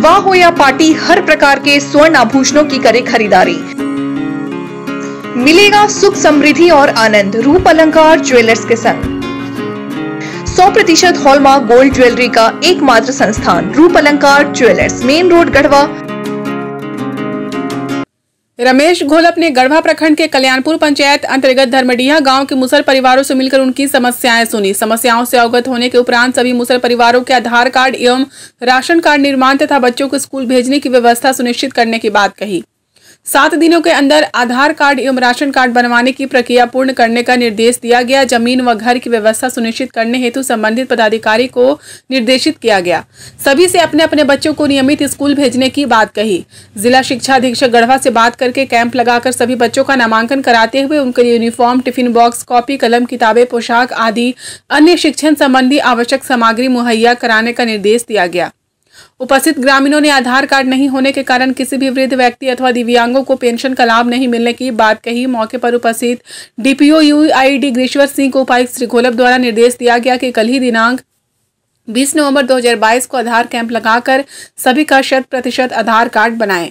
विवाह हो या पार्टी हर प्रकार के स्वर्ण आभूषणों की करे खरीदारी मिलेगा सुख समृद्धि और आनंद रूप अलंकार ज्वेलर्स के संग 100 प्रतिशत हॉलमार्क गोल्ड ज्वेलरी का एकमात्र संस्थान Roop Alankar jewellers main road Garhwa Ramesh Gholap ने गढ़वा प्रखंड के कल्याणपुर पंचायत अंतर्गत धर्मडीहा गांव के मुसल परिवारों से मिलकर उनकी समस्याएं सुनी समस्याओं से अवगत होने के उपरांत सभी मुसल परिवारों के आधार कार्ड एवं राशन कार्ड निर्माण तथा बच्चों को स्कूल भेजने की व्यवस्था सुनिश्चित करने की बात कही सात दिनों के अंदर आधार कार्ड एवं राशन कार्ड बनवाने की प्रक्रिया पूर्ण करने का निर्देश दिया गया जमीन व घर की व्यवस्था सुनिश्चित करने हेतु संबंधित पदाधिकारी को निर्देशित किया गया सभी से अपने अपने बच्चों को नियमित स्कूल भेजने की बात कही जिला शिक्षा अधीक्षक गढ़वा से बात करके कैंप लगाकर सभी बच्चों का नामांकन कराते हुए उनके यूनिफॉर्म टिफिन बॉक्स कॉपी कलम किताबें पोशाक आदि अन्य शिक्षण संबंधी आवश्यक सामग्री मुहैया कराने का निर्देश दिया गया उपस्थित ग्रामीणों ने आधार कार्ड नहीं होने के कारण किसी भी वृद्ध व्यक्ति अथवा दिव्यांगों को पेंशन का लाभ नहीं मिलने की बात कही मौके पर उपस्थित डीपीओ यूआईडी ग्रीश्वर सिंह को उपायुक्त श्री घोलप द्वारा निर्देश दिया गया कि कल ही दिनांक 20 नवंबर 2022 को आधार कैंप लगाकर सभी का शत प्रतिशत आधार कार्ड बनाएं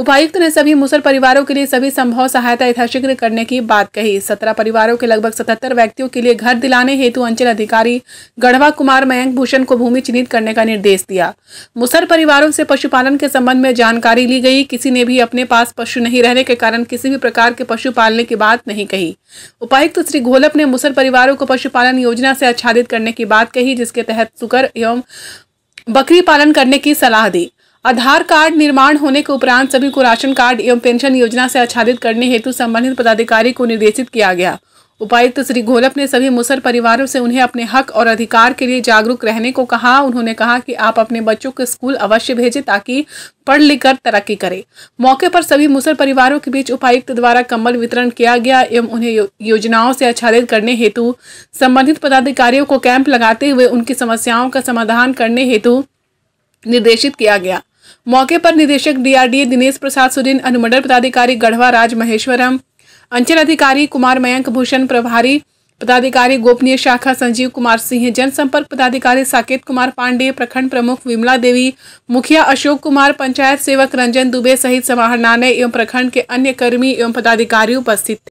उपायुक्त ने सभी मुसल परिवारों के लिए सभी संभव सहायता यथाशीघ्र करने की बात कही सत्रह परिवारों के लगभग सतहत्तर व्यक्तियों के लिए घर दिलाने हेतु अंचल अधिकारी गढ़वा कुमार मयंक भूषण को भूमि चिन्हित करने का निर्देश दिया मुसल परिवारों से पशुपालन के संबंध में जानकारी ली गई किसी ने भी अपने पास पशु नहीं रहने के कारण किसी भी प्रकार के पशु पालने की बात नहीं कही उपायुक्त श्री घोलप ने मुसल परिवारों को पशुपालन योजना से आच्छादित करने की बात कही जिसके तहत सुकर एवं बकरी पालन करने की सलाह दी आधार कार्ड निर्माण होने के उपरांत सभी को राशन कार्ड एवं पेंशन योजना से आच्छादित करने हेतु संबंधित पदाधिकारी को निर्देशित किया गया उपायुक्त तो श्री घोलप ने सभी मुसर परिवारों से उन्हें अपने हक और अधिकार के लिए जागरूक रहने को कहा उन्होंने कहा कि आप अपने बच्चों को स्कूल अवश्य भेजें ताकि पढ़ लिख कर तरक्की करें मौके पर सभी मुसर परिवारों के बीच उपायुक्त तो द्वारा कंबल वितरण किया गया एवं उन्हें योजनाओं से आच्छादित करने हेतु संबंधित पदाधिकारियों को कैंप लगाते हुए उनकी समस्याओं का समाधान करने हेतु निर्देशित किया गया मौके पर निदेशक डीआरडीए दिनेश प्रसाद सुदिन अनुमंडल पदाधिकारी गढ़वा राज महेश्वरम अंचल अधिकारी कुमार मयंक भूषण प्रभारी पदाधिकारी गोपनीय शाखा संजीव कुमार सिंह जनसंपर्क पदाधिकारी साकेत कुमार पांडे प्रखंड प्रमुख विमला देवी मुखिया अशोक कुमार पंचायत सेवक रंजन दुबे सहित समाहरणालय एवं प्रखंड के अन्य कर्मी एवं पदाधिकारी उपस्थित थे